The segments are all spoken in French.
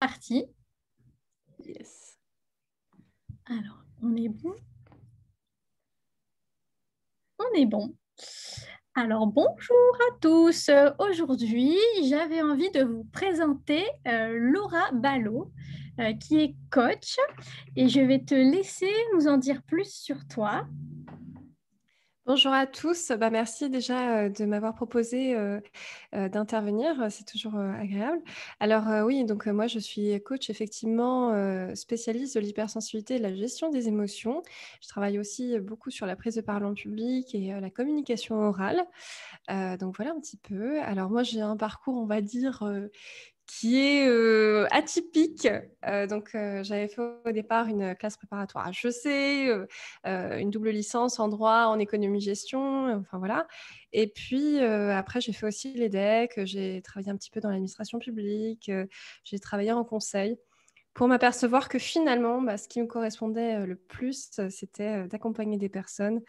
parti. Yes. Alors, on est bon. On est bon. Alors, bonjour à tous. Aujourd'hui, j'avais envie de vous présenter euh, Laura Ballot, euh, qui est coach. Et je vais te laisser nous en dire plus sur toi. Bonjour à tous. Bah, merci déjà de m'avoir proposé d'intervenir. C'est toujours agréable. Alors oui, donc moi je suis coach effectivement spécialiste de l'hypersensibilité et de la gestion des émotions. Je travaille aussi beaucoup sur la prise de parole en public et la communication orale. donc voilà un petit peu. Alors moi j'ai un parcours, on va dire, qui est euh, atypique. Euh, donc, euh, j'avais fait au départ une classe préparatoire à sais, e une double licence en droit, en économie-gestion, enfin voilà. Et puis, après, j'ai fait aussi l'EDEC, j'ai travaillé un petit peu dans l'administration publique, j'ai travaillé en conseil pour m'apercevoir que finalement, bah, ce qui me correspondait le plus, c'était d'accompagner des personnes,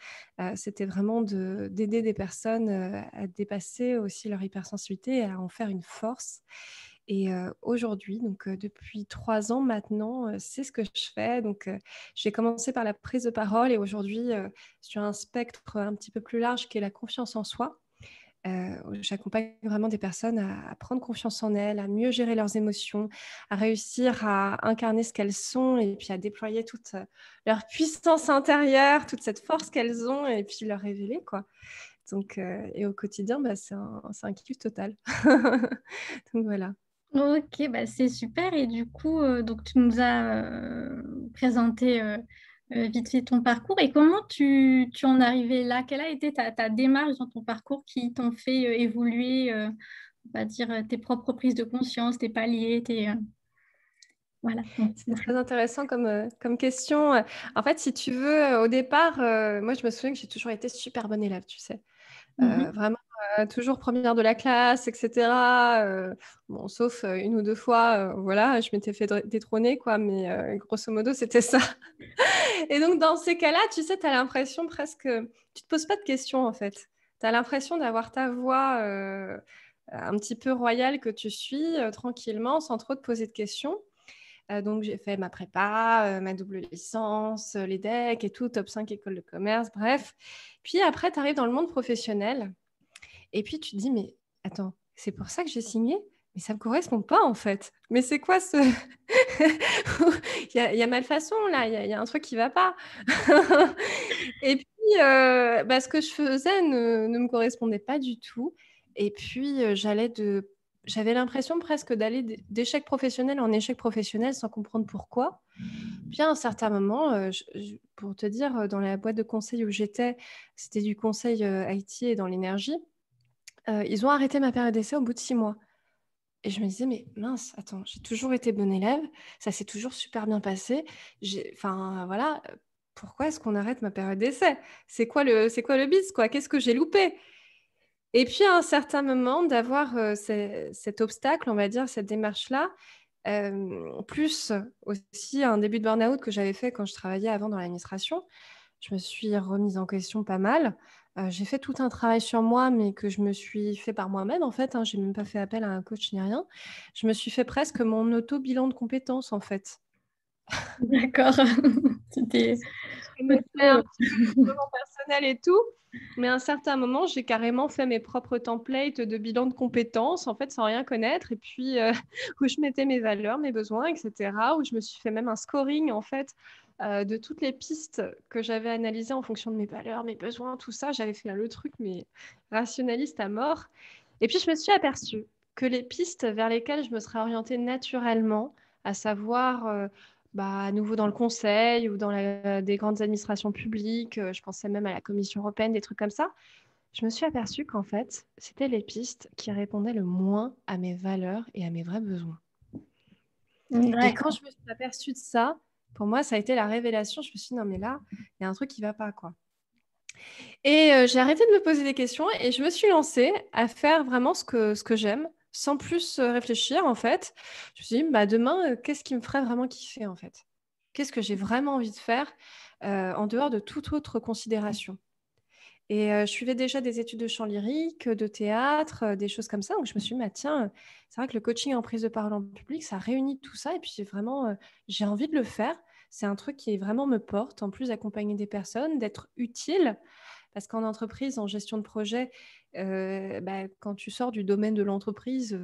c'était vraiment d'aider des personnes à dépasser aussi leur hypersensibilité et à en faire une force. Et aujourd'hui, donc depuis trois ans maintenant, c'est ce que je fais. Donc, j'ai commencé par la prise de parole et aujourd'hui, sur un spectre un petit peu plus large qui est la confiance en soi. J'accompagne vraiment des personnes à, prendre confiance en elles, à mieux gérer leurs émotions, à réussir à incarner ce qu'elles sont et puis à déployer toute leur puissance intérieure, toute cette force qu'elles ont et puis leur révéler quoi. Donc, et au quotidien, bah, c'est un, un total. donc voilà. Ok, bah c'est super. Et du coup, euh, donc tu nous as euh, présenté euh, vite fait ton parcours. Et comment tu, en es arrivé là Quelle a été ta, démarche dans ton parcours qui t'ont fait évoluer, on va dire, tes propres prises de conscience, tes paliers, tes... Voilà. C'est très intéressant comme, comme question. En fait, si tu veux, au départ, moi, je me souviens que j'ai toujours été super bonne élève, tu sais. Mhm. Vraiment euh, toujours première de la classe, etc. Euh, bon, sauf euh, une ou deux fois, voilà, je m'étais fait détrôner, quoi, mais grosso modo, c'était ça. Et donc, dans ces cas-là, tu sais, tu as l'impression presque. Tu te poses pas de questions, en fait. Tu as l'impression d'avoir ta voix un petit peu royale que tu suis tranquillement, sans trop te poser de questions donc, j'ai fait ma prépa, ma double licence, les decks et tout, top 5 école de commerce, bref. Puis après, tu arrives dans le monde professionnel et puis tu te dis, mais attends, c'est pour ça que j'ai signé mais ça ne me correspond pas en fait. Mais c'est quoi ce... Il y, a malfaçon là, il y, a un truc qui ne va pas. et puis, euh, bah, ce que je faisais ne, me correspondait pas du tout. Et puis, euh, j'allais de... J'avais l'impression presque d'aller d'échec professionnel en échec professionnel sans comprendre pourquoi. Puis à un certain moment, euh, pour te dire, dans la boîte de conseil où j'étais, c'était du conseil IT et dans l'énergie. Euh, ils ont arrêté ma période d'essai au bout de six mois. Et je me disais, mais mince, attends, j'ai toujours été bonne élève, ça s'est toujours super bien passé. Enfin, voilà, pourquoi est-ce qu'on arrête ma période d'essai C'est quoi le, c'est quoi le bis, quoi Qu'est-ce que j'ai loupé Et puis, à un certain moment, d'avoir euh, cet obstacle, on va dire, cette démarche-là, En euh, plus aussi un début de burn-out que j'avais fait quand je travaillais avant dans l'administration, je me suis remise en question pas mal j'ai fait tout un travail sur moi, mais que je me suis fait par moi-même, en fait. Hein, j'ai même pas fait appel à un coach ni rien. Je me suis fait presque mon auto-bilan de compétences, en fait. D'accord. C'était un personnel et tout. Mais à un certain moment, j'ai carrément fait mes propres templates de bilan de compétences, en fait, sans rien connaître. Et puis, où je mettais mes valeurs, mes besoins, etc. Où je me suis fait même un scoring, en fait, euh, de toutes les pistes que j'avais analysées en fonction de mes valeurs, mes besoins, tout ça. J'avais fait le truc, mais rationaliste à mort. Et puis, je me suis aperçue que les pistes vers lesquelles je me serais orientée naturellement, à savoir euh, bah, à nouveau dans le conseil ou dans des grandes administrations publiques, euh, je pensais même à la Commission européenne, des trucs comme ça, je me suis aperçue qu'en fait, c'était les pistes qui répondaient le moins à mes valeurs et à mes vrais besoins. Et quand je me suis aperçue de ça, pour moi, ça a été la révélation. Je me suis dit, non, mais là, il y a un truc qui ne va pas, quoi. Et euh, j'ai arrêté de me poser des questions et je me suis lancée à faire vraiment ce que, ce que j'aime, sans plus euh, réfléchir, en fait. Je me suis dit, bah, demain, euh, qu'est-ce qui me ferait vraiment kiffer, en fait Qu'est-ce que j'ai vraiment envie de faire en dehors de toute autre considération et euh, je suivais déjà des études de chant lyrique, de théâtre, euh, des choses comme ça. Donc je me suis dit, bah, tiens, euh, c'est vrai que le coaching en prise de parole en public, ça réunit tout ça. Et puis vraiment, j'ai envie de le faire. C'est un truc qui vraiment me porte, en plus d'accompagner des personnes, d'être utile. Parce qu'en entreprise, en gestion de projet, bah, quand tu sors du domaine de l'entreprise,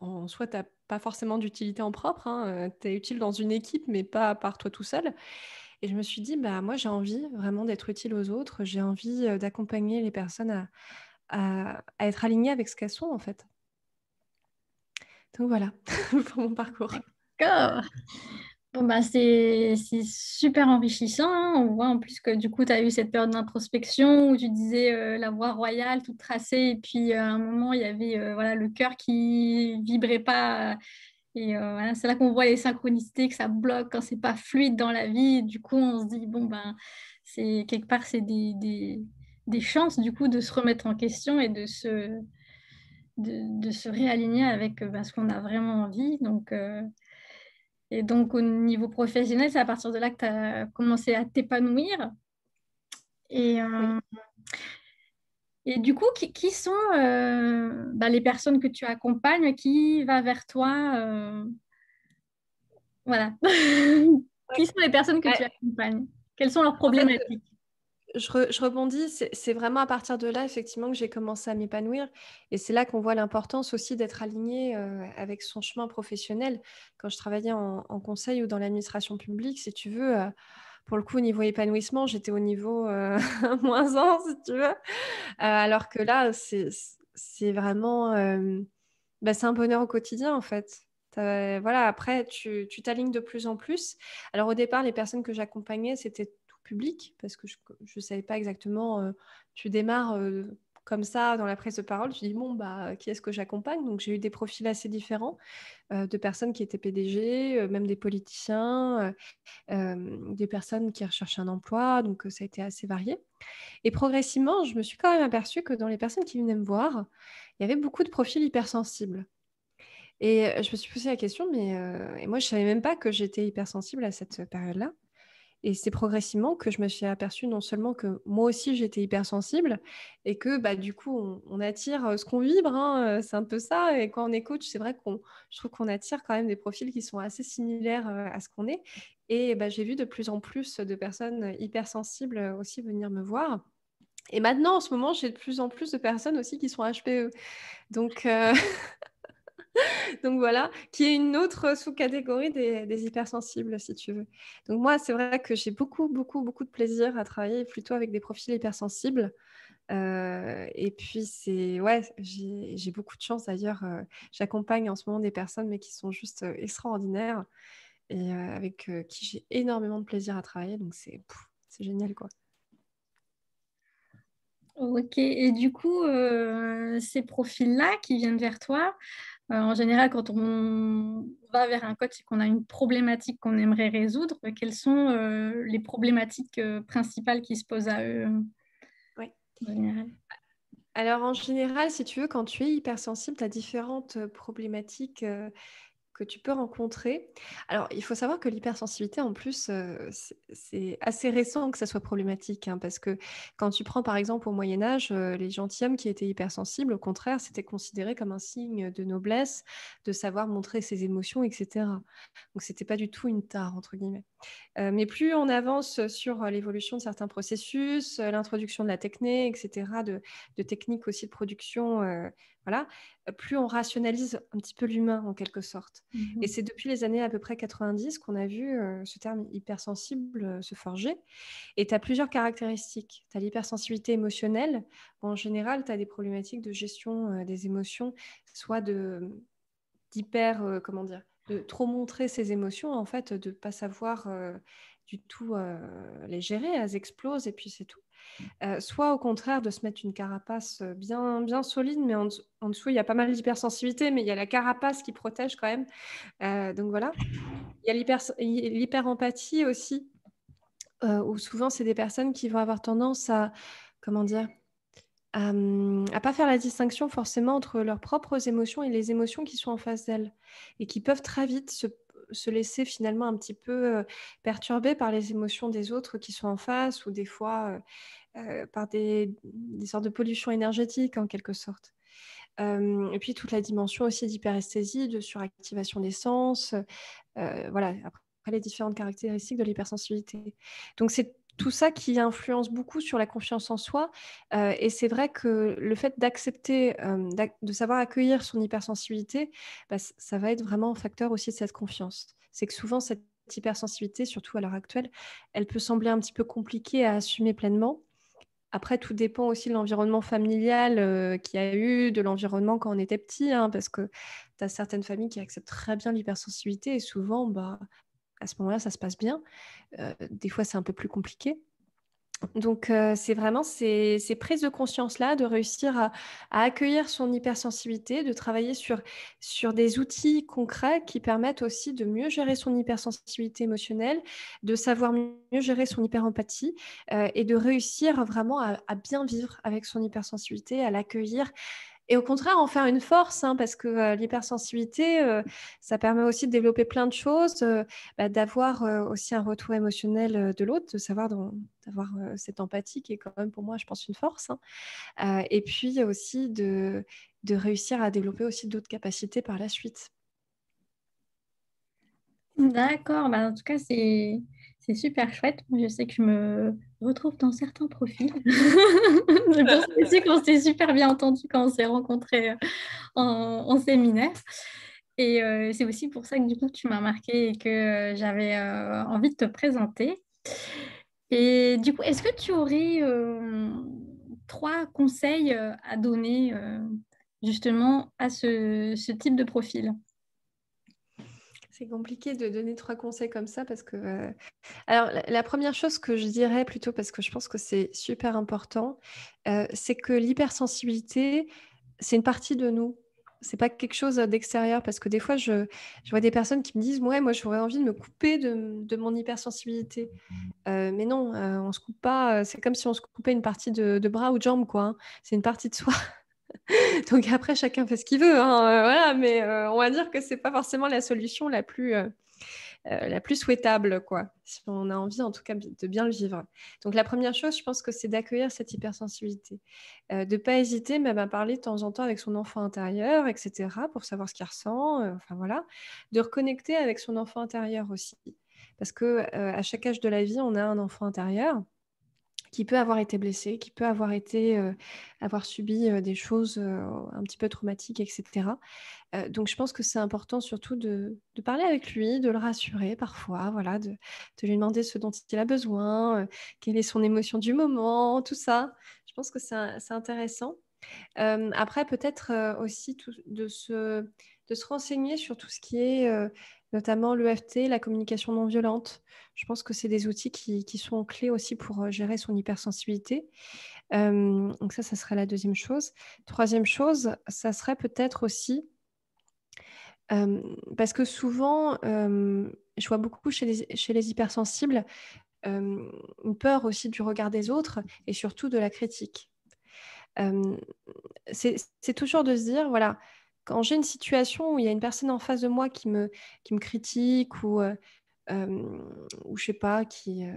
en soi, tu n'as pas forcément d'utilité en propre. Hein. Tu es utile dans une équipe, mais pas par toi tout seul. Et je me suis dit, bah, moi, j'ai envie vraiment d'être utile aux autres. J'ai envie d'accompagner les personnes à, à, être alignées avec ce qu'elles sont, en fait. Donc voilà pour mon parcours. D'accord. Bon, bah, c'est super enrichissant. Hein. On voit en plus que du coup, tu as eu cette période d'introspection où tu disais la voie royale, toute tracée. Et puis à un moment, il y avait voilà, le cœur qui vibrait pas et euh, c'est là qu'on voit les synchronicités, que ça bloque quand c'est pas fluide dans la vie. Du coup, on se dit, bon, ben, c'est quelque part, c'est des, chances, du coup, de se remettre en question et de se, de, se réaligner avec euh, ben, ce qu'on a vraiment envie. Donc, euh, et donc, au niveau professionnel, c'est à partir de là que tu as commencé à t'épanouir. Et, et du coup, qui, sont euh, bah, les personnes que tu accompagnes Qui va vers toi euh, Voilà. qui sont les personnes que tu accompagnes Quelles sont leurs problématiques euh, je, rebondis, c'est vraiment à partir de là, effectivement, que j'ai commencé à m'épanouir. Et c'est là qu'on voit l'importance aussi d'être aligné avec son chemin professionnel. Quand je travaillais en conseil ou dans l'administration publique, si tu veux, pour le coup, au niveau épanouissement, j'étais au niveau euh, moins 1, si tu veux. Euh, alors que là, c'est vraiment. Euh, bah, c'est un bonheur au quotidien, en fait. Voilà, après, tu t'alignes de plus en plus. Alors, au départ, les personnes que j'accompagnais, c'était tout public, parce que je ne savais pas exactement. tu démarres comme ça dans la presse de parole, je dis bon bah qui est-ce que j'accompagne Donc j'ai eu des profils assez différents euh, de personnes qui étaient PDG, euh, même des politiciens, euh, des personnes qui recherchaient un emploi, donc ça a été assez varié. Et progressivement, je me suis quand même aperçue que dans les personnes qui venaient me voir, il y avait beaucoup de profils hypersensibles. Et je me suis posé la question, mais moi je savais même pas que j'étais hypersensible à cette période-là. Et c'est progressivement que je me suis aperçue non seulement que moi aussi j'étais hypersensible et que bah, du coup on, attire ce qu'on vibre, hein, c'est un peu ça. Et quand on est coach, c'est vrai qu'on, je trouve qu'on attire quand même des profils qui sont assez similaires à ce qu'on est. Et bah, j'ai vu de plus en plus de personnes hypersensibles aussi venir me voir. Et maintenant, en ce moment, j'ai de plus en plus de personnes aussi qui sont HPE. Donc, Donc voilà, qui est une autre sous-catégorie des, hypersensibles, si tu veux. Donc moi, c'est vrai que j'ai beaucoup, beaucoup, beaucoup de plaisir à travailler plutôt avec des profils hypersensibles. Euh, et puis, c'est ouais, j'ai beaucoup de chance d'ailleurs. Euh, j'accompagne en ce moment des personnes, mais qui sont juste euh, extraordinaires et avec qui j'ai énormément de plaisir à travailler. Donc, c'est génial quoi. Ok, et du coup, ces profils-là qui viennent vers toi, euh, en général, quand on va vers un coach et qu'on a une problématique qu'on aimerait résoudre, euh, quelles sont euh, les problématiques principales qui se posent à eux Oui. En général alors en général, si tu veux, quand tu es hypersensible, tu as différentes problématiques que tu peux rencontrer. Alors, il faut savoir que l'hypersensibilité, en plus, euh, c'est assez récent que ça soit problématique, hein, parce que quand tu prends, par exemple, au Moyen Âge, euh, les gentilshommes qui étaient hypersensibles, au contraire, c'était considéré comme un signe de noblesse, de savoir montrer ses émotions, etc. Donc, c'était pas du tout une tare, entre guillemets. Euh, mais plus on avance sur euh, l'évolution de certains processus, euh, l'introduction de la technique, etc., de, techniques aussi de production, voilà, plus on rationalise un petit peu l'humain en quelque sorte. Mhm. Et c'est depuis les années à peu près 90 qu'on a vu ce terme hypersensible se forger. Et tu as plusieurs caractéristiques. Tu as l'hypersensibilité émotionnelle. en général, tu as des problématiques de gestion des émotions, soit de d'hyper, comment dire, de trop montrer ses émotions, en fait, de pas savoir euh, du tout euh, les gérer, elles explosent et puis c'est tout. Euh, soit au contraire de se mettre une carapace bien, bien solide, mais en, dessous, il y a pas mal d'hypersensibilité, mais il y a la carapace qui protège quand même. donc voilà. Il y a l'hyper-empathie aussi, où souvent, c'est des personnes qui vont avoir tendance à, comment dire, à ne pas faire la distinction forcément entre leurs propres émotions et les émotions qui sont en face d'elles et qui peuvent très vite se, laisser finalement un petit peu perturber par les émotions des autres qui sont en face ou des fois par des, sortes de pollution énergétique en quelque sorte. et puis toute la dimension aussi d'hyperesthésie, de suractivation des sens, voilà, après les différentes caractéristiques de l'hypersensibilité. Donc c'est tout ça qui influence beaucoup sur la confiance en soi. Euh, et c'est vrai que le fait d'accepter, euh, de savoir accueillir son hypersensibilité, bah, ça va être vraiment un facteur aussi de cette confiance. C'est que souvent, cette hypersensibilité, surtout à l'heure actuelle, elle peut sembler un petit peu compliquée à assumer pleinement. Après, tout dépend aussi de l'environnement familial euh, qu'il y a eu, de l'environnement quand on était petit, hein, parce que tu as certaines familles qui acceptent très bien l'hypersensibilité et souvent, bah, à ce moment-là, ça se passe bien. Euh, des fois, c'est un peu plus compliqué. Donc, euh, c'est vraiment ces, prises de conscience-là, de réussir à, accueillir son hypersensibilité, de travailler sur, sur des outils concrets qui permettent aussi de mieux gérer son hypersensibilité émotionnelle, de savoir mieux gérer son hyperempathie euh, et de réussir vraiment à, à, bien vivre avec son hypersensibilité, à l'accueillir, et au contraire en faire une force, hein, parce que euh, l'hypersensibilité, euh, ça permet aussi de développer plein de choses, euh, bah, d'avoir aussi un retour émotionnel de l'autre, de savoir d'avoir cette empathie qui est quand même pour moi, je pense, une force. Hein. et puis aussi de, réussir à développer aussi d'autres capacités par la suite. D'accord, bah, en tout cas, c'est c'est super chouette. Je sais que je me retrouve dans certains profils. je pense aussi qu'on s'est super bien entendu quand on s'est rencontrés euh, en, séminaire. Et euh, c'est aussi pour ça que du coup tu m'as marqué et que euh, j'avais envie de te présenter. Et du coup, est-ce que tu aurais trois conseils à donner justement à ce type de profil c'est compliqué de donner trois conseils comme ça parce que. Euh, alors, la, première chose que je dirais plutôt, parce que je pense que c'est super important, euh, c'est que l'hypersensibilité, c'est une partie de nous. C'est pas quelque chose d'extérieur parce que des fois, je, je, vois des personnes qui me disent Ouais, moi, j'aurais envie de me couper de, mon hypersensibilité. Euh, mais non, on se coupe pas. C'est comme si on se coupait une partie de, bras ou de jambes, quoi. Hein. C'est une partie de soi. Donc après, chacun fait ce qu'il veut, hein, euh, mais euh, on va dire que ce n'est pas forcément la solution euh, la plus, souhaitable, quoi, si on a envie en tout cas de bien le vivre. Donc la première chose, je pense que c'est d'accueillir cette hypersensibilité, de ne pas hésiter même à parler de temps en temps avec son enfant intérieur, etc., pour savoir ce qu'il ressent, enfin voilà, de reconnecter avec son enfant intérieur aussi. Parce que à chaque âge de la vie, on a un enfant intérieur qui peut avoir été blessé, qui peut avoir été avoir subi des choses un petit peu traumatiques, etc. donc je pense que c'est important surtout de, de, parler avec lui, de le rassurer parfois, voilà, de, de lui demander ce dont il a besoin, quelle est son émotion du moment, tout ça. Je pense que c'est intéressant. après, peut-être aussi de se de se renseigner sur tout ce qui est notamment l'EFT, la communication non violente. Je pense que c'est des outils qui, sont clés aussi pour euh, gérer son hypersensibilité. Euh, donc ça, ça serait la deuxième chose. Troisième chose, ça serait peut-être aussi, euh, parce que souvent, je vois beaucoup chez les, chez les hypersensibles une peur aussi du regard des autres et surtout de la critique. c'est toujours de se dire, voilà, quand j'ai une situation où il y a une personne en face de moi qui me, qui me critique ou, euh, euh, ou je sais pas, qui, euh,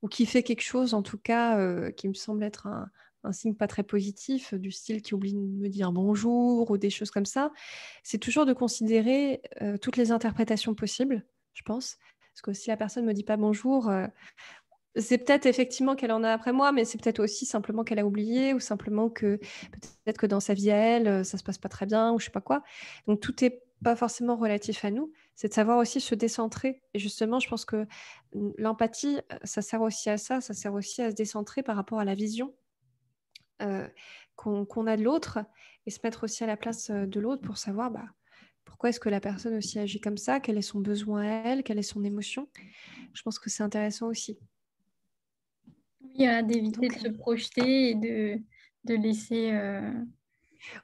ou qui fait quelque chose en tout cas qui me semble être un, un, signe pas très positif, du style qui oublie de me dire bonjour ou des choses comme ça, c'est toujours de considérer toutes les interprétations possibles, je pense. Parce que si la personne ne me dit pas bonjour, c'est peut-être effectivement qu'elle en a après moi, mais c'est peut-être aussi simplement qu'elle a oublié ou simplement que peut-être que dans sa vie à elle, euh, ça se passe pas très bien ou je sais pas quoi. Donc tout est pas forcément relatif à nous, c'est de savoir aussi se décentrer. Et justement, je pense que hum, l'empathie, euh, ça sert aussi à ça, ça sert aussi à se décentrer par rapport à la vision euh, qu'on a de l'autre et se mettre aussi à la place de l'autre pour savoir bah, pourquoi est-ce que la personne aussi agit comme ça, quel est son besoin à elle, quelle est son émotion. Je pense que c'est intéressant aussi. Hein, d'éviter de se euh, projeter et de, de laisser euh,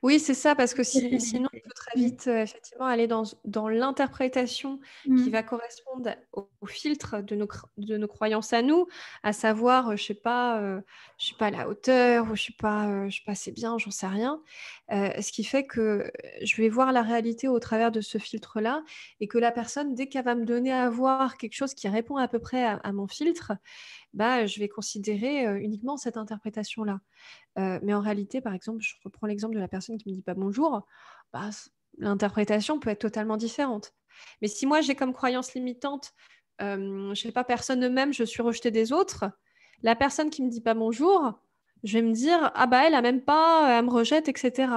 oui, c'est ça, parce que sinon, on peut très vite euh, effectivement aller dans, l'interprétation qui mmh. va correspondre au, filtre de nos, croyances à nous, à savoir, je sais pas, je suis pas à la hauteur, ou je ne pas, suis pas assez bien, j'en sais rien. Euh, ce qui fait que je vais voir la réalité au travers de ce filtre-là, et que la personne, dès qu'elle va me donner à voir quelque chose qui répond à peu près à, mon filtre, bah, je vais considérer uniquement cette interprétation-là. Euh, mais en réalité, par exemple, je reprends l'exemple de la personne qui me dit pas bonjour, bah, l'interprétation peut être totalement différente. Mais si moi j'ai comme croyance limitante, euh, je ne sais pas, personne eux-mêmes, je suis rejetée des autres, la personne qui me dit pas bonjour, je vais me dire ah bah elle a même pas, euh, elle me rejette, etc.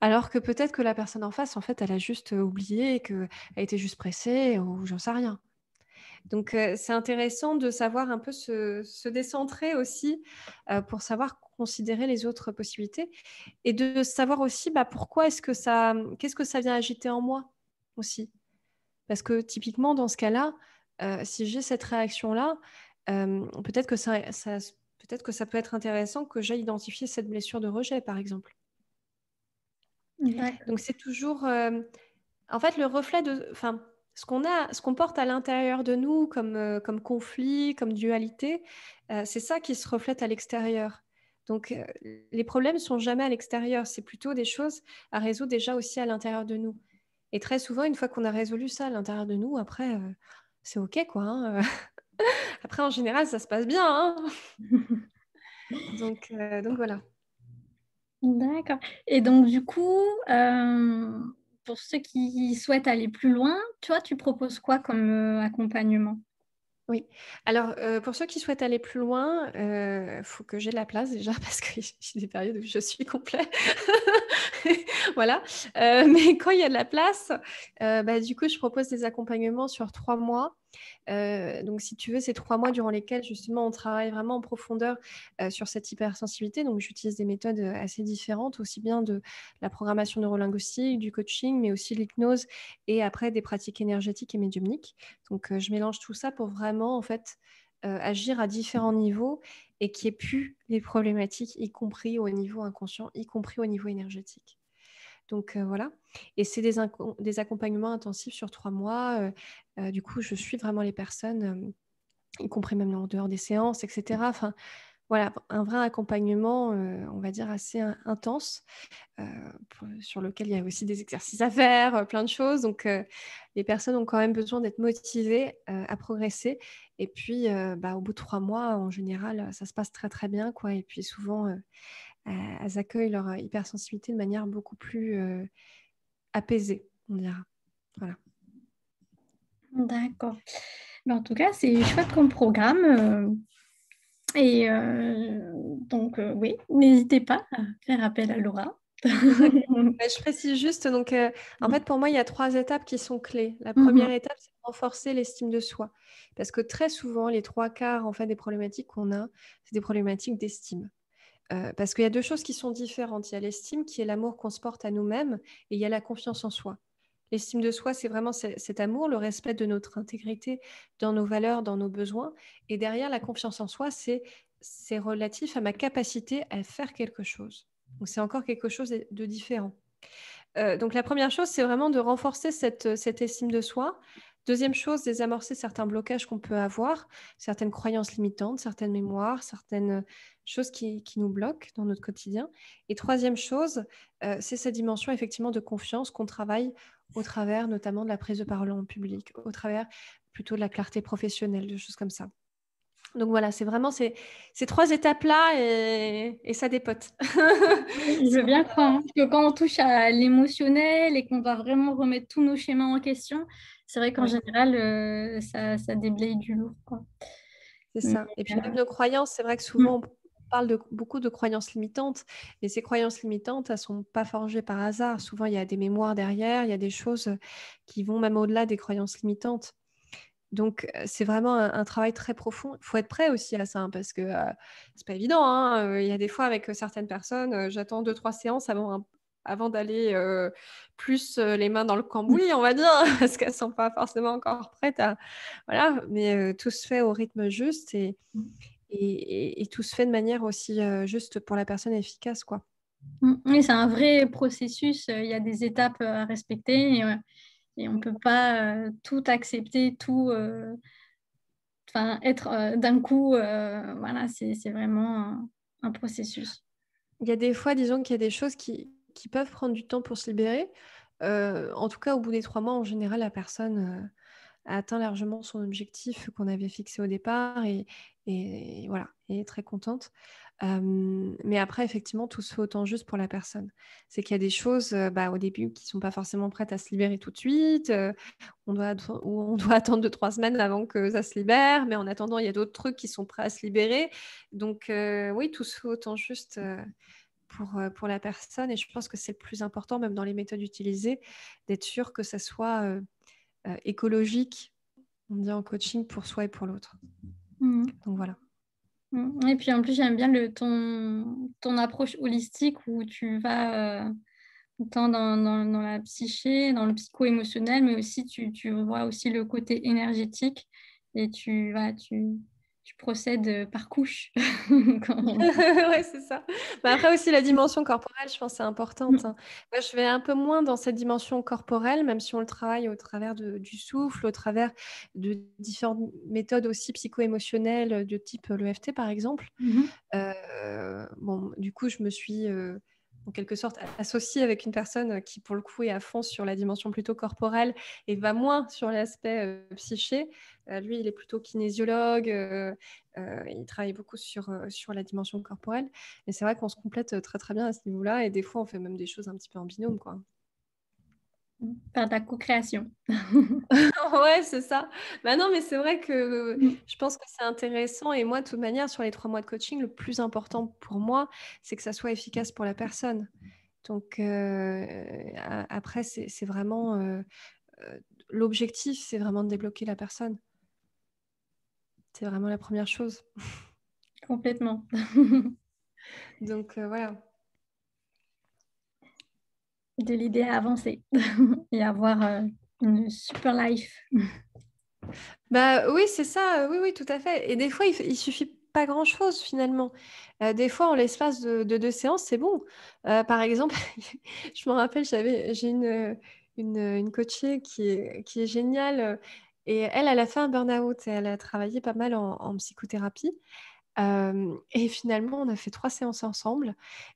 Alors que peut-être que la personne en face, en fait, elle a juste oublié, qu'elle était juste pressée, ou j'en sais rien. Donc, euh, c'est intéressant de savoir un peu se, décentrer aussi euh, pour savoir considérer les autres possibilités et de savoir aussi bah, pourquoi est-ce que ça, qu'est-ce que ça vient agiter en moi aussi. Parce que typiquement, dans ce cas-là, euh, si j'ai cette réaction-là, peut-être que ça, peut-être que ça peut être intéressant que j'aille identifier cette blessure de rejet, par exemple. Donc, c'est toujours. en fait, le reflet de. Enfin, ce qu'on a, ce qu'on porte à l'intérieur de nous comme, euh, comme conflit, comme dualité, euh, c'est ça qui se reflète à l'extérieur. Donc euh, les problèmes sont jamais à l'extérieur, c'est plutôt des choses à résoudre déjà aussi à l'intérieur de nous. Et très souvent, une fois qu'on a résolu ça à l'intérieur de nous, après c'est ok quoi. Hein, après en général, ça se passe bien. Hein. donc donc voilà. D'accord. Et donc du coup pour ceux qui souhaitent aller plus loin, toi, tu proposes quoi comme euh, accompagnement oui. Alors, euh, pour ceux qui souhaitent aller plus loin, il euh, faut que j'ai de la place déjà parce que j'ai des périodes où je suis complet. voilà. Euh, mais quand il y a de la place, euh, bah, du coup, je propose des accompagnements sur trois mois. Euh, donc, si tu veux, c'est trois mois durant lesquels justement on travaille vraiment en profondeur sur cette hypersensibilité. Donc, j'utilise des méthodes assez différentes, aussi bien de la programmation neurolinguistique, du coaching, mais aussi l'hypnose et après des pratiques énergétiques et médiumniques. Donc, je mélange tout ça pour vraiment en fait euh, agir à différents niveaux et qui ait pu les problématiques, y compris au niveau inconscient, y compris au niveau énergétique. Donc euh, voilà. Et c'est des, accompagnements intensifs sur trois mois. Euh, du coup, je suis vraiment les personnes, y compris même en dehors des séances, etc. Enfin, voilà, un vrai accompagnement, euh, on va dire, assez hein, intense, euh, euh, sur lequel il y a aussi des exercices à faire, plein de choses. Donc, les personnes ont quand même besoin d'être motivées à progresser. Et puis, bah, au bout de trois mois, en général, ça se passe très, très bien. Quoi. Et puis, souvent, elles accueillent leur hypersensibilité de manière beaucoup plus apaisée, on dira. Voilà. D'accord. en tout cas, c'est chouette comme programme. Et euh, donc, euh, oui, n'hésitez pas à faire appel à Laura. Bah, je précise juste, donc, euh, en mm. fait, pour moi, il y a trois étapes qui sont clés. La mm-hmm. première étape, c'est renforcer l'estime de soi. Parce que très souvent, les trois quarts en fait, des problématiques qu'on a, c'est des problématiques d'estime. parce qu'il y a deux choses qui sont différentes. Il y a l'estime, qui est l'amour qu'on se porte à nous-mêmes, et il y a la confiance en soi. L'estime de soi, c'est vraiment cet amour, le respect de notre intégrité, dans nos valeurs, dans nos besoins. Et derrière, la confiance en soi, c'est relatif à ma capacité à faire quelque chose. c'est encore quelque chose de différent. Euh, donc la première chose, c'est vraiment de renforcer cette, estime de soi. Deuxième chose, désamorcer certains blocages qu'on peut avoir, certaines croyances limitantes, certaines mémoires, certaines choses qui, qui nous bloquent dans notre quotidien. Et troisième chose, euh, c'est cette dimension effectivement de confiance qu'on travaille au travers notamment de la prise de parole en public, au travers plutôt de la clarté professionnelle, de choses comme ça. Donc voilà, c'est vraiment ces, trois étapes-là et, ça dépote. Je veux bien croire hein, que quand on touche à l'émotionnel et qu'on va vraiment remettre tous nos schémas en question, c'est vrai qu'en général, euh, ça, ça déblaye du lourd. C'est ça. Et puis même euh, nos croyances, c'est vrai que mm. souvent, parle beaucoup de croyances limitantes, et ces croyances limitantes, elles ne sont pas forgées par hasard. Souvent, il y a des mémoires derrière, il y a des choses qui vont même au-delà des croyances limitantes. Donc, euh, c'est vraiment un, travail très profond. Il faut être prêt aussi à ça, hein, parce que ce euh, c'est pas évident. Hein. Euh, il y a des fois, avec certaines personnes, j'attends deux, trois séances avant, avant d'aller plus les mains dans le cambouis, on va dire, parce qu'elles sont pas forcément encore prêtes à. Voilà, mais tout se fait au rythme juste. Et, et, tout se fait de manière aussi euh, juste pour la personne efficace, quoi. Mm. Oui, c'est un vrai processus. Euh, il y a des étapes euh, à respecter et, on ne peut pas tout accepter, tout enfin être d'un coup. voilà, c'est vraiment un, processus. Il y a des fois, disons qu'il y a des choses qui, qui, peuvent prendre du temps pour se libérer. en tout cas, au bout des trois mois, en général, la personne atteint largement son objectif qu'on avait fixé au départ et, et, voilà, et très contente. mais après, effectivement, tout se fait autant juste pour la personne. C'est qu'il y a des choses euh, bah, au début qui ne sont pas forcément prêtes à se libérer tout de suite, euh, on doit, on doit attendre deux, trois semaines avant que ça se libère, mais en attendant, il y a d'autres trucs qui sont prêts à se libérer. Donc euh, oui, tout se fait autant juste. Pour, pour, la personne et je pense que c'est le plus important même dans les méthodes utilisées d'être sûr que ça soit euh, écologique, on dit en coaching, pour soi et pour l'autre. Mhm. Donc voilà. Mhm. Et puis en plus, j'aime bien le, ton, ton approche holistique où tu vas autant euh, dans, dans, la psyché, dans le psycho-émotionnel, mais aussi tu, tu vois aussi le côté énergétique et tu, vas, tu, tu procèdes euh, par couche. ouais, c'est ça. Mais bah, après aussi, la dimension corporelle, je pense, c'est importante. Hein. Moi, je vais un peu moins dans cette dimension corporelle, même si on le travaille au travers de, du souffle, au travers de différentes méthodes aussi psycho-émotionnelles, de type euh, l'EFT, par exemple. Mmh euh, bon, du coup, je me suis en quelque sorte associé avec une personne euh, qui pour le coup est à fond sur la dimension plutôt corporelle et va moins sur l'aspect euh, psyché. Euh, lui, il est plutôt kinésiologue, il travaille beaucoup sur, la dimension corporelle. Et c'est vrai qu'on se complète très très bien à ce niveau-là et des fois on fait même des choses un petit peu en binôme. quoi. Par ta co-création. ouais, c'est ça. Ben non, mais c'est vrai que mm. je pense que c'est intéressant. Et moi, de toute manière, sur les trois mois de coaching, le plus important pour moi, c'est que ça soit efficace pour la personne. Donc, euh, après, c'est vraiment. Euh, euh, l'objectif, c'est vraiment de débloquer la personne. C'est vraiment la première chose. Complètement. Donc, voilà de l'idée à avancer et avoir euh, une super life. Bah oui, c'est ça, oui, oui, tout à fait. Et des fois, il, il suffit pas grand chose finalement. Euh, des fois, en l'espace de, deux séances, c'est bon. Euh, par exemple, je me rappelle, j'avais, j'ai une, une, coachée qui est, qui géniale et elle, elle a fait un burn-out et elle a travaillé pas mal en psychothérapie et finalement, on a fait trois séances ensemble.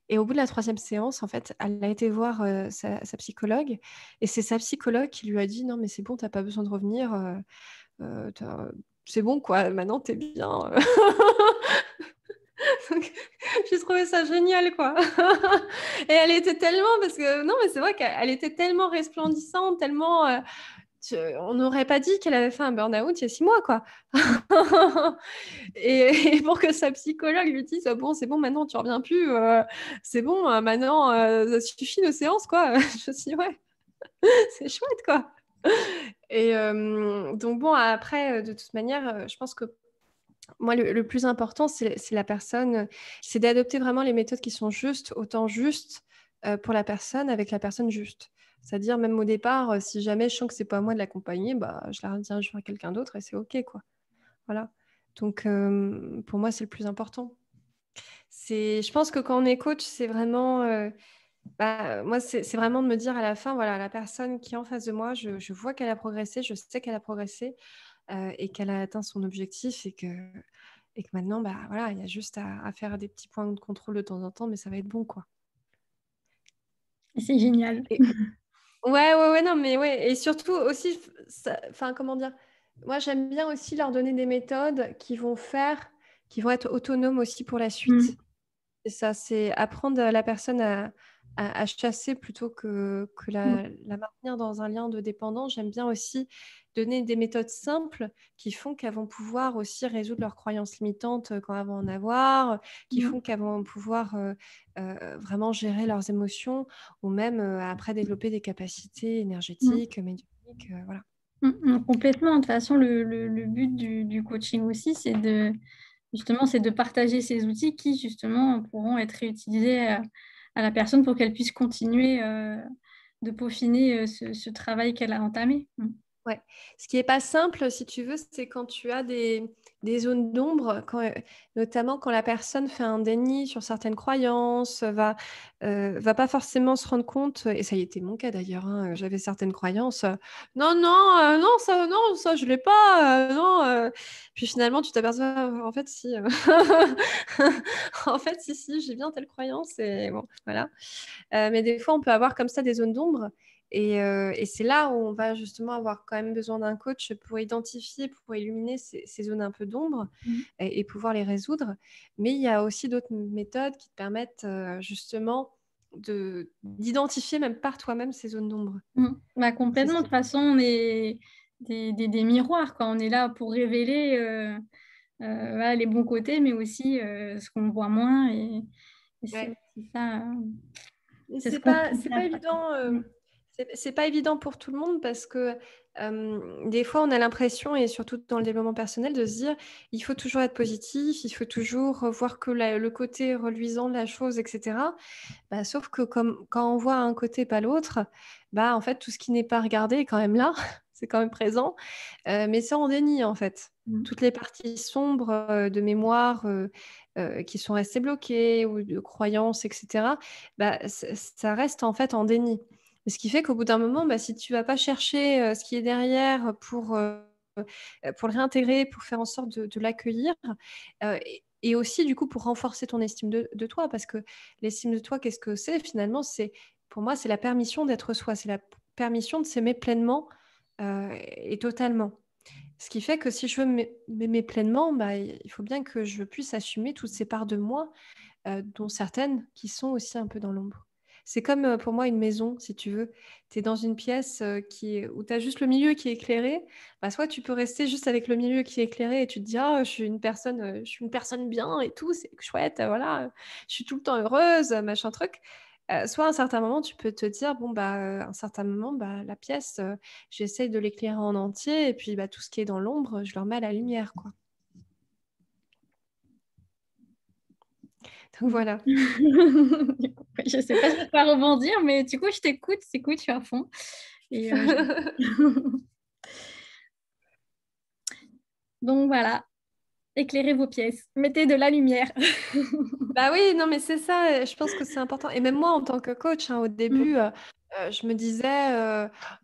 Et au bout de la troisième séance, en fait, elle a été voir sa, psychologue. Et c'est sa psychologue qui lui a dit Non, mais c'est bon, t'as pas besoin de revenir. c'est bon, quoi. Maintenant, tu es bien. j'ai trouvé ça génial, quoi. et elle était tellement, parce que non, mais c'est vrai qu'elle était tellement resplendissante, tellement, on n'aurait pas dit qu'elle avait fait un burn-out il y a six mois, quoi. et, pour que sa psychologue lui dise ah Bon, c'est bon, maintenant tu reviens plus, euh, c'est bon, euh, maintenant euh, ça suffit nos séances, quoi. Je me suis Ouais, c'est chouette, quoi. Et donc, bon, après, de toute manière, je pense que moi, le, plus important, c'est la personne, c'est d'adopter vraiment les méthodes qui sont justes, autant justes pour la personne, avec la personne juste. C'est-à-dire, même au départ, euh, si jamais je sens que ce n'est pas à moi de l'accompagner, bah, je la redirige à quelqu'un d'autre et c'est OK, quoi. Voilà. Donc, euh, pour moi, c'est le plus important. je pense que quand on est coach, c'est vraiment... Euh, bah, moi, c'est, vraiment de me dire à la fin, voilà, la personne qui est en face de moi, je, vois qu'elle a progressé, je sais qu'elle a progressé et qu'elle a atteint son objectif et que, et que maintenant, bah, voilà, il y a juste à, faire des petits points de contrôle de temps en temps, mais ça va être bon, quoi. C'est génial. Ouais, ouais, ouais, non, mais ouais. Et surtout aussi, enfin, comment dire Moi, j'aime bien aussi leur donner des méthodes qui vont faire, qui vont être autonomes aussi pour la mmh. suite. Et ça, c'est apprendre la personne à, à, chasser plutôt que, que mmh. la, maintenir dans un lien de dépendance. J'aime bien aussi donner des méthodes simples qui font qu'elles vont pouvoir aussi résoudre leurs croyances limitantes euh, quand elles vont en avoir, qui mmh. font qu'elles vont pouvoir euh, euh, vraiment gérer leurs émotions ou même après développer des capacités mmh. énergétiques, médiumniques, voilà. Complètement. De toute façon, le, but du, du, coaching aussi, c'est de justement, c'est de partager ces outils qui justement pourront être réutilisés à la personne pour qu'elle puisse continuer euh, de peaufiner euh, ce, ce travail qu'elle a entamé. Mm. Ouais. Ce qui n'est pas simple, si tu veux, c'est quand tu as des, zones d'ombre, euh, notamment quand la personne fait un déni sur certaines croyances, va, euh, va pas forcément se rendre compte, et ça y était mon cas d'ailleurs, hein, euh, j'avais certaines croyances, non, non, non, ça, non, ça, je l'ai pas, non. Puis finalement, tu t'aperçois, en fait, si, en fait, si, si, j'ai bien telle croyance, et bon, voilà. mais des fois, on peut avoir comme ça des zones d'ombre. Euh, et, c'est là où on va justement avoir quand même besoin d'un coach pour identifier, pour illuminer ces, zones un peu d'ombre mmh. et, pouvoir les résoudre. Mais il y a aussi d'autres méthodes qui te permettent euh, justement d'identifier même par toi-même ces zones d'ombre. Mmh. Bah, complètement. De toute façon, on est des, miroirs. Quoi. On est là pour révéler euh, les bons côtés, mais aussi ce qu'on voit moins. Et, c'est ça. Hein. c'est pas, évident c'est pas évident pour tout le monde parce que des fois, on a l'impression, et surtout dans le développement personnel, de se dire il faut toujours être positif, il faut toujours voir que le côté reluisant de la chose, etc. Bah, sauf que comme, quand on voit un côté pas l'autre, bah en fait tout ce qui n'est pas regardé est quand même là, c'est quand même présent, mais ça on déni en fait. Mmh. Toutes les parties sombres de mémoire qui sont restées bloquées ou de croyances, etc. Bah, ça reste en fait en déni. Ce qui fait qu'au bout d'un moment, bah, si tu ne vas pas chercher ce qui est derrière pour, pour le réintégrer, pour faire en sorte de, l'accueillir, et, aussi du coup pour renforcer ton estime de, toi, parce que l'estime de toi, qu'est-ce que c'est finalement C'est pour moi, c'est la permission d'être soi, c'est la permission de s'aimer pleinement et totalement. Ce qui fait que si je veux m'aimer pleinement, bah, il faut bien que je puisse assumer toutes ces parts de moi, dont certaines qui sont aussi un peu dans l'ombre. C'est comme euh, pour moi une maison, si tu veux. Tu es dans une pièce euh, qui est, où tu as juste le milieu qui est éclairé. Bah, soit tu peux rester juste avec le milieu qui est éclairé et tu te dis «Ah, je, suis une personne, euh, je suis une personne bien et tout, c'est chouette, voilà, je suis tout le temps heureuse, machin truc. soit à un certain moment, tu peux te dire bon bah à un certain moment, bah, la pièce, j'essaye de l'éclairer en entier et puis bah, tout ce qui est dans l'ombre, je leur mets la lumière quoi. Voilà. je sais pas rebondir, mais du coup, je t'écoute, cool, je suis à fond. Euh, Donc voilà, éclairez vos pièces, mettez de la lumière. bah oui, non, mais c'est ça, je pense que c'est important. Et même moi, en tant que coach, hein, au mm. début, euh, je me disais,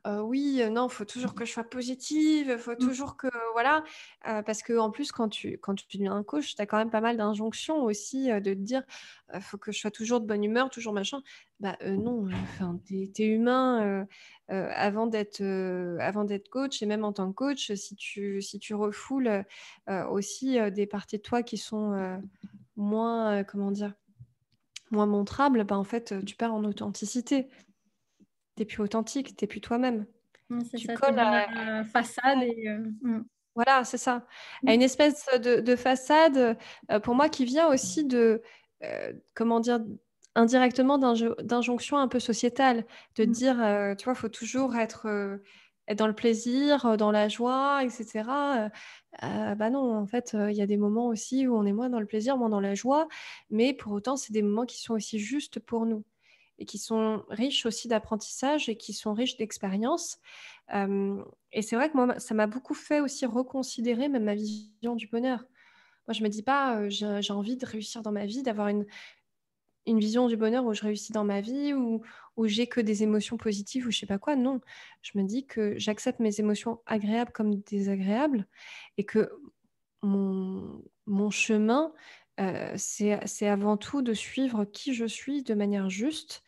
oui, non, il faut toujours que je sois positive, il faut mmh. toujours que, voilà, parce qu'en plus, quand tu, quand tu deviens un coach, tu as quand même pas mal d'injonctions aussi de te dire, il faut que je sois toujours de bonne humeur, toujours machin. Bah non, tu es, humain avant d'être avant d'être coach, et même en tant que coach, si tu, si refoules aussi des parties de toi qui sont moins, comment dire, moins montrables, bah, en fait, tu perds en authenticité t'es plus authentique, t'es plus toi-même. tu ça, colles à... la façade euh, mm. Voilà, c'est ça. À mm. une espèce de, façade, euh, pour moi, qui vient aussi de, euh, comment dire, indirectement d'injonction un peu sociétale, de mm. dire, tu vois, il faut toujours être, être, dans le plaisir, dans la joie, etc. bah non, en fait, il y a des moments aussi où on est moins dans le plaisir, moins dans la joie, mais pour autant, c'est des moments qui sont aussi justes pour nous et qui sont riches aussi d'apprentissage et qui sont riches d'expérience. Euh, et c'est vrai que moi, ça m'a beaucoup fait aussi reconsidérer même ma vision du bonheur. Moi, je me dis pas, euh, j'ai envie de réussir dans ma vie, d'avoir une, une vision du bonheur où je réussis dans ma vie, où, où j'ai que des émotions positives ou je sais pas quoi. Non, je me dis que j'accepte mes émotions agréables comme désagréables et que mon, mon chemin, c'est avant tout de suivre qui je suis de manière juste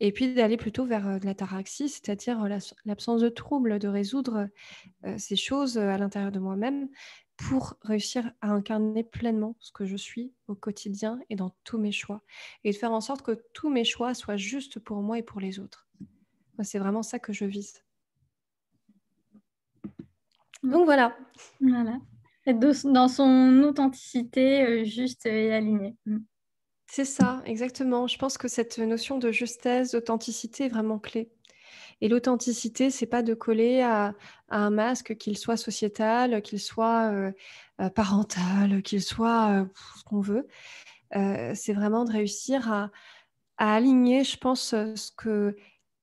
et puis d'aller plutôt vers de taraxie, c'est-à-dire l'absence de trouble, de résoudre ces choses à l'intérieur de moi-même pour réussir à incarner pleinement ce que je suis au quotidien et dans tous mes choix, et de faire en sorte que tous mes choix soient justes pour moi et pour les autres. c'est vraiment ça que je vise. Mmh. Donc voilà. Voilà dans son authenticité euh, juste et alignée. Mm. C'est ça, exactement. Je pense que cette notion de justesse, d'authenticité est vraiment clé. Et l'authenticité, c'est pas de coller à, un masque, qu'il soit sociétal, qu'il soit euh, euh, parental, qu'il soit ce qu'on veut. c'est vraiment de réussir à, à, aligner, je pense, ce que,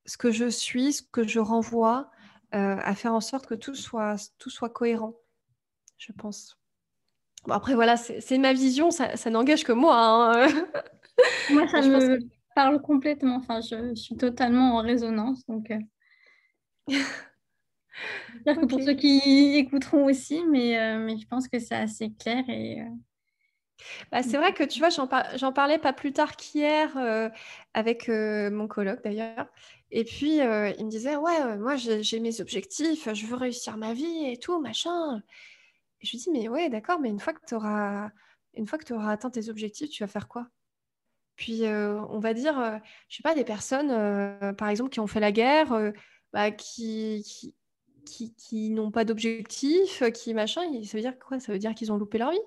ce que je suis, ce que je renvoie, à faire en sorte que tout soit, tout soit cohérent je pense. Bon, après, voilà, c'est ma vision, ça, n'engage que moi. Hein. moi, ça je me parle complètement. Enfin, je, suis totalement en résonance. Donc, euh. pour ceux qui écouteront aussi, euh, mais, je pense que c'est assez clair et. Euh. Bah, c'est vrai que tu vois, j'en parlais pas plus tard qu'hier avec mon colloque d'ailleurs. Et puis, il me disait Ouais, moi j'ai mes objectifs, je veux réussir ma vie et tout, machin je lui dis, mais ouais, d'accord, mais une fois que tu auras, une fois que tu auras atteint tes objectifs, tu vas faire quoi Puis euh, on va dire, je euh, je sais pas, des personnes, euh, par exemple, qui ont fait la guerre, bah, qui, qui, n'ont pas d'objectif, qui machin, ça veut dire quoi Ça veut dire qu'ils ont loupé leur vie.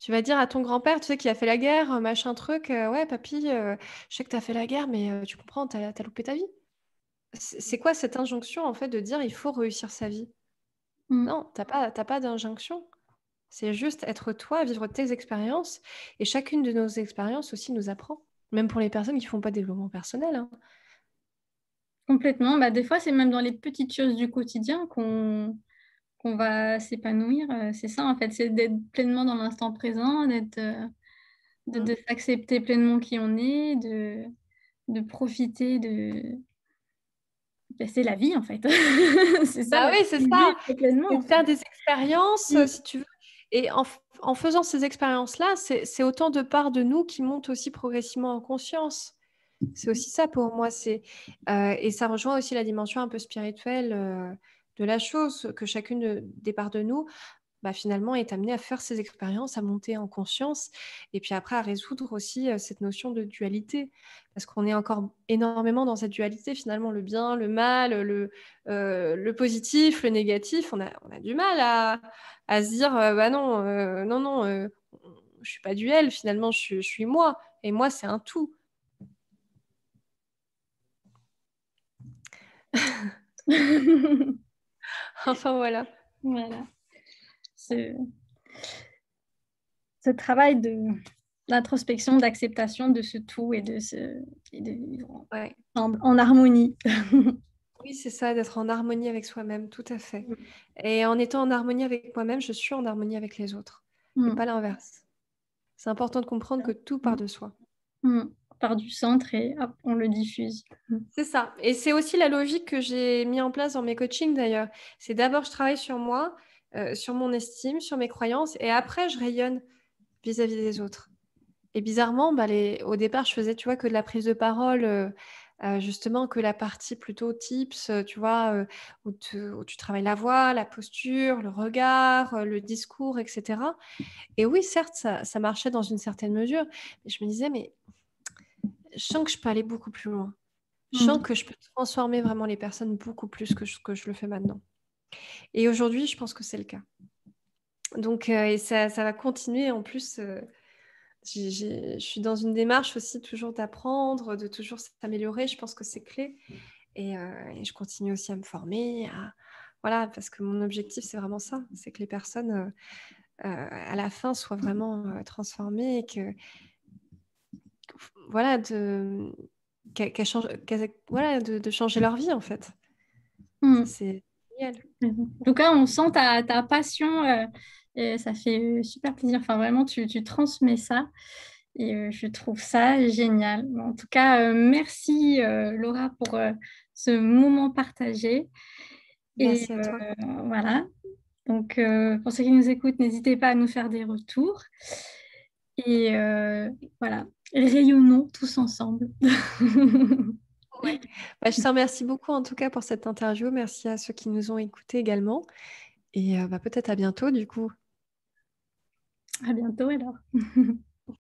Tu vas dire à ton grand-père, tu sais, qui a fait la guerre, machin truc, ouais, papy, je sais que tu as fait la guerre, mais tu comprends, tu as, as loupé ta vie. C'est quoi cette injonction, en fait, de dire il faut réussir sa vie Mm. Non, t'as pas, pas d'injonction. C'est juste être toi, vivre tes expériences. Et chacune de nos expériences aussi nous apprend. Même pour les personnes qui font pas de développement personnel. Hein. Complètement. Bah, des fois, c'est même dans les petites choses du quotidien qu'on qu'on va s'épanouir. Euh, c'est ça, en fait, c'est d'être pleinement dans l'instant présent, d'être, euh, mm. de, s'accepter pleinement qui on est, de, de profiter de, c'est la vie en fait. c'est ça. Bah oui, c'est ça. faire des expériences, mm. si tu veux. Et en, faisant ces expériences-là, c'est autant de parts de nous qui montent aussi progressivement en conscience. C'est aussi ça pour moi. C'est euh, et ça rejoint aussi la dimension un peu spirituelle. Euh, de la chose, que chacune des parts de nous bah, finalement est amené à faire ses expériences, à monter en conscience, et puis après à résoudre aussi cette notion de dualité, parce qu'on est encore énormément dans cette dualité finalement, le bien, le mal, le, le positif, le négatif, on a, du mal à, se dire, bah non, non, non, je suis pas duel, finalement je, je suis moi, et moi c'est un tout. enfin voilà. Voilà ce, ce travail d'introspection, d'acceptation de ce tout et de, ce, vivre en, harmonie. Oui, c'est ça, d'être en harmonie avec soi-même, tout à fait. Mm. Et en étant en harmonie avec moi-même, je suis en harmonie avec les autres, mm. et pas l'inverse. C'est important de comprendre que tout part mm. de soi. par Part du centre et on le diffuse. C'est ça. Et c'est aussi la logique que j'ai mis en place dans mes coachings d'ailleurs. C'est d'abord je travaille sur moi, euh, sur mon estime, sur mes croyances, et après, je rayonne vis-à-vis des autres. Et bizarrement, bah, au départ, je faisais, tu que de la prise de parole, euh, euh, justement, que la partie plutôt tips, tu vois, où, tu travailles la voix, la posture, le regard, le discours, etc. Et oui, certes, ça, marchait dans une certaine mesure, mais je me disais, mais je sens que je peux aller beaucoup plus loin. Je sens mmh. que je peux transformer vraiment les personnes beaucoup plus que ce que je le fais maintenant. Et aujourd'hui, je pense que c'est le cas. Donc, euh, et ça, ça, va continuer. En plus, euh, je suis dans une démarche aussi toujours d'apprendre, de toujours s'améliorer. Je pense que c'est clé. Euh, et, je continue aussi à me former. À... Voilà, parce que mon objectif, c'est vraiment ça. C'est que les personnes, à la fin, soient vraiment transformées et que, voilà, de, voilà de, changer leur vie, en fait. Hmm. C'est en tout cas, on sent ta, ta passion. Euh, et ça fait euh, super plaisir. Enfin, vraiment, tu, transmets ça. Et euh, je trouve ça génial. En tout cas, merci Laura pour ce moment partagé. Merci et, à toi. voilà. Donc, pour ceux qui nous écoutent, n'hésitez pas à nous faire des retours. Et voilà, rayonnons tous ensemble. Bah, je te remercie beaucoup en tout cas pour cette interview. Merci à ceux qui nous ont écoutés également. Et euh, bah, peut-être à bientôt du coup. À bientôt alors.